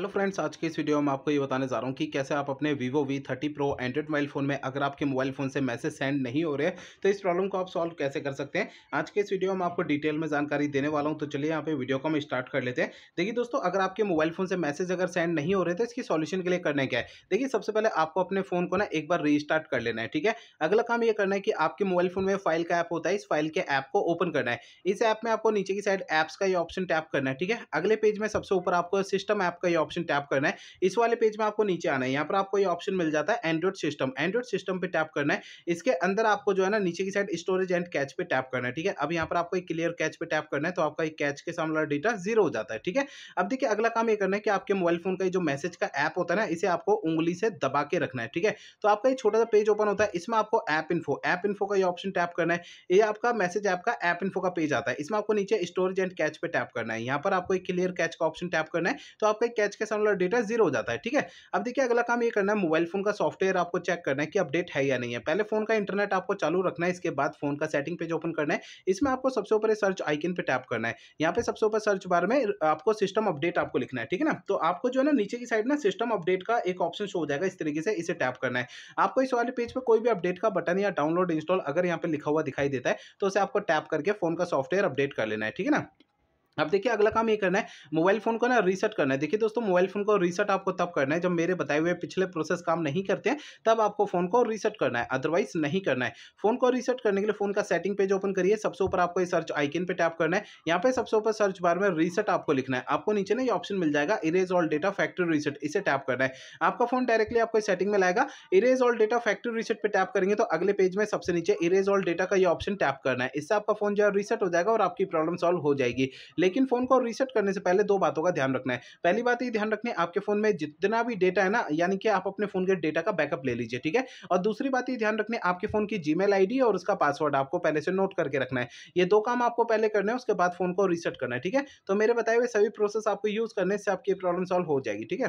hello friends आज के इस वीडियो में आपको ये बताने जा रहा हूँ कि कैसे आप अपने Vivo V thirty pro Android mobile phone में अगर आपके मोबाइल फ़ोन से मैसेज सेंड नहीं हो रहे तो इस प्रॉब्लम को आप सॉल्व कैसे कर सकते हैं आज के इस वीडियो में आपको डिटेल में जानकारी देने वाला हूँ तो चलिए यहाँ पे वीडियो को हम स्टार्ट कर लेते हैं देखिए दोस्तों अगर आपके मोबाइल फ़ोन से मैसेज अगर सेंड नहीं हो रहे तो इसकी सॉल्यूशन के लिए करना क्या है देखिए सबसे पहले आपको अपने फ़ोन को ना एक बार रीस्टार्ट कर लेना है ठीक है अगला काम ये करना है कि आपके मोबाइल फ़ोन में फाइल का ऐप होता है इस फाइल के ऐप को ओपन करना है इस ऐप में आपको नीचे की साइड ऐप्स का ये ऑप्शन टैप करना है ठीक है अगले पेज में सबसे ऊपर आपको सिस्टम ऐप का ये ऑप्शन टैप करना है इस वाले पेज में आपको नीचे आना है यहाँ पर आपको ये ऑप्शन मिल जाता है एंड्रॉइड सिस्टम एंड्रॉइड सिस्टम पर टैप करना है इसके अंदर आपको जो है ना नीचे की साइड स्टोरेज एंड कैच पर टैप करना है ठीक है अब यहाँ पर आपको एक क्लियर कैच पर टैप करना है तो आपका एक कैच के सामने वाला डेटा जीरो हो जाता है ठीक है अब देखिए अगला काम ये करना है कि आपके मोबाइल फोन का जो मैसेज का ऐप होता है ना इसे आपको उंगली से दबा के रखना है ठीक है तो आपका ये छोटा सा पेज ओपन होता है इसमें आपको ऐप इन्फो ऐप इन्फो का ये ऑप्शन टैप करना है ये आपका मैसेज ऐप का ऐप इन्फो का पेज आता है इसमें आपको नीचे स्टोरेज एंड कैच पे टैप करना है यहाँ पर आपको एक क्लियर कैच का ऑप्शन टैप करना है तो आपका कैच इसके सामने डेटा जीरो हो जाता है ठीक है अब देखिए अगला काम ये करना है मोबाइल फोन का सॉफ्टवेयर आपको चेक करना है कि अपडेट है या नहीं है पहले फोन का इंटरनेट आपको चालू रखना है इसके बाद फोन का सेटिंग पेज ओपन करना है इसमें आपको सबसे ऊपर सर्च आइकन पे टैप करना है यहाँ पे सबसे ऊपर सर्च बार में आपको सिस्टम अपडेट आपको लिखना है ठीक है ना तो आपको जो है ना नीचे की साइड ना सिस्टम अपडेट का एक ऑप्शन शो हो जाएगा इस तरीके से इसे टैप करना है आपको इस वाले पेज पर कोई भी अपडेट का बटन या डाउनलोड इंस्टॉल अगर यहाँ पे लिखा हुआ दिखाई देता है तो उसे आपको टैप करके फोन का सॉफ्टवेयर अपडेट कर लेना है ठीक है ना अब देखिए अगला काम ये करना है मोबाइल फ़ोन को ना रीसेट करना है देखिए दोस्तों मोबाइल फ़ोन को रीसेट आपको तब करना है जब मेरे बताए हुए पिछले प्रोसेस काम नहीं करते हैं तब आपको फ़ोन को रीसेट करना है अदरवाइज नहीं करना है फ़ोन को रीसेट करने के लिए फ़ोन का सेटिंग पेज ओपन करिए सबसे ऊपर आपको सर्च आइकन पर टैप करना है यहाँ पे सबसे ऊपर सर्च बार में रीसेट आपको लिखना है आपको नीचे ना ये ऑप्शन मिल जाएगा erase all data factory reset इसे टैप करना है आपका फ़ोन डायरेक्टली आपको सेटिंग में लाएगा erase all data factory reset पर टैप करेंगे तो अगले पेज में सबसे नीचे इरेज ऑल डेटा का ये ऑप्शन टैप करना है इससे आपका फ़ोन जो है रीसेट हो जाएगा और आपकी प्रॉब्लम सॉल्व हो जाएगी लेकिन फ़ोन को रीसेट करने से पहले दो बातों का ध्यान रखना है पहली बात ये ध्यान रखना है आपके फ़ोन में जितना भी डेटा है ना यानी कि आप अपने फ़ोन के डेटा का बैकअप ले लीजिए ठीक है और दूसरी बात ये ध्यान रखना है आपके फ़ोन की जीमेल आईडी और उसका पासवर्ड आपको पहले से नोट करके रखना है ये दो काम आपको पहले करना है उसके बाद फ़ोन को रीसेट करना है ठीक है तो मेरे बताए हुए सभी प्रोसेस आपको यूज़ करने से आपकी प्रॉब्लम सॉल्व हो जाएगी ठीक है